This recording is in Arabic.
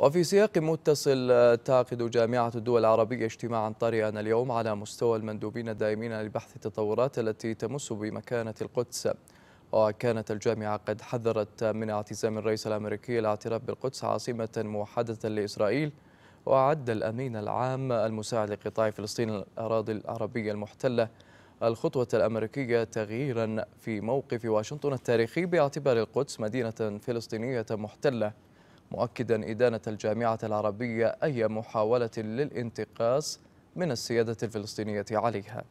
وفي سياق متصل تعقد جامعة الدول العربية اجتماعا طارئا اليوم على مستوى المندوبين الدائمين لبحث التطورات التي تمس بمكانة القدس وكانت الجامعة قد حذرت من اعتزام الرئيس الأمريكي الاعتراف بالقدس عاصمة موحدة لإسرائيل وعد الأمين العام المساعد لقطاع فلسطين الأراضي العربية المحتلة الخطوة الأمريكية تغييرا في موقف واشنطن التاريخي باعتبار القدس مدينة فلسطينية محتلة مؤكدا إدانة الجامعة العربية أي محاولة للانتقاص من السيادة الفلسطينية عليها